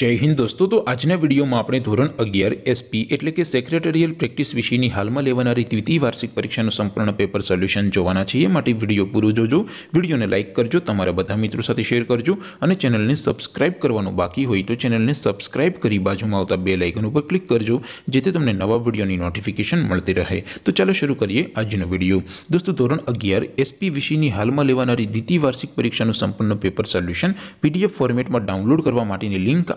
જય હિન્દ દોસ્તો તો આજના વિડીયોમાં આપણે ધોરણ અગિયાર એસપી એટલે કે સેક્રેટરીયલ પ્રેક્ટિસ વિષયની હાલમાં લેવાનારી દ્વિતીય વાર્ષિક પરીક્ષાનું સંપૂર્ણ પેપર સોલ્યુશન જોવાના છીએ માટે વિડીયો પૂરો જોજો વિડીયોને લાઇક કરજો તમારા બધા મિત્રો સાથે શેર કરજો અને ચેનલને સબસ્ક્રાઇબ કરવાનું બાકી હોય તો ચેનલને સબસ્ક્રાઇબ કરી બાજુમાં આવતા બે લાઇકન ઉપર ક્લિક કરજો જેથી તમને નવા વિડીયોની નોટિફિકેશન મળતી રહે તો ચાલો શરૂ કરીએ આજનો વિડીયો દોસ્તો ધોરણ અગિયાર એસપી વિષયની હાલમાં લેવાનારી દ્વિતીય વાર્ષિક પરીક્ષાનું સંપૂર્ણ પેપર સોલ્યુશન પીડીએફ ફોર્મેટમાં ડાઉનલોડ કરવા માટેની લિંક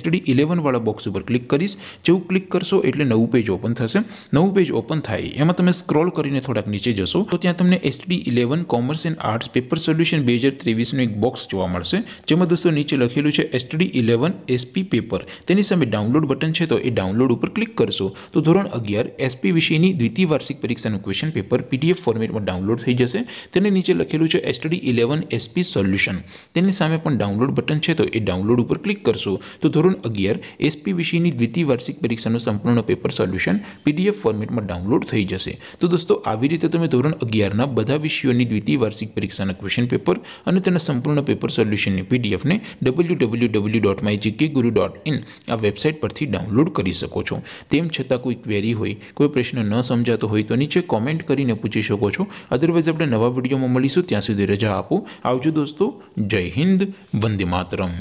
STD 11 વાળા બોક્સ ઉપર ક્લિક કરશો જેવું ક્લિક કરશો એટલે નવું પેજ ઓપન થશે નવું પેજ ઓપન થાય એમાં તમે સ્ક્રોલ કરીને થોડક નીચે જશો તો ત્યાં તમને STD 11 commerce and arts paper solution 2023 નું એક બોક્સ જોવા મળશે જેમાં દોસ્તો નીચે લખેલું છે STD 11 SP પેપર તેની સામે ડાઉનલોડ બટન છે તો એ ડાઉનલોડ ઉપર ક્લિક કરશો તો ધોરણ 11 SPVC ની દ્વિતીય વાર્ષિક પરીક્ષાનું ક્વેશ્ચન પેપર PDF ફોર્મેટમાં ડાઉનલોડ થઈ જશે તેની નીચે લખેલું છે STD 11 SP સોલ્યુશન તેની સામે પણ ડાઉનલોડ બટન છે તો એ ડાઉનલોડ ઉપર ક્લિક કરશો તો ધોરણ 11 સ્પી વિષયની દ્વિતીય વાર્ષિક પરીક્ષાનું સંપૂર્ણ પેપર સોલ્યુશન પીડીએફ ફોર્મેટમાં ડાઉનલોડ થઈ જશે તો દોસ્તો આવી રીતે તમે ધોરણ 11 ના બધા વિષયોની દ્વિતીય વાર્ષિક પરીક્ષાના ક્વેશ્ચન પેપર અને તેનો સંપૂર્ણ પેપર સોલ્યુશન ને પીડીએફ ને www.mygkguru.in આ વેબસાઈટ પરથી ડાઉનલોડ કરી શકો છો તેમ છતાં કોઈ ક્વેરી હોય કોઈ પ્રશ્ન ન સમજતો હોય તો નીચે કમેન્ટ કરીને પૂછી શકો છો અધરવાઈઝ આપણે નવા વિડિયોમાં મળીશું ત્યાં સુધી રજા આપો આવજો દોસ્તો જય હિન્દ વંદે માતરમ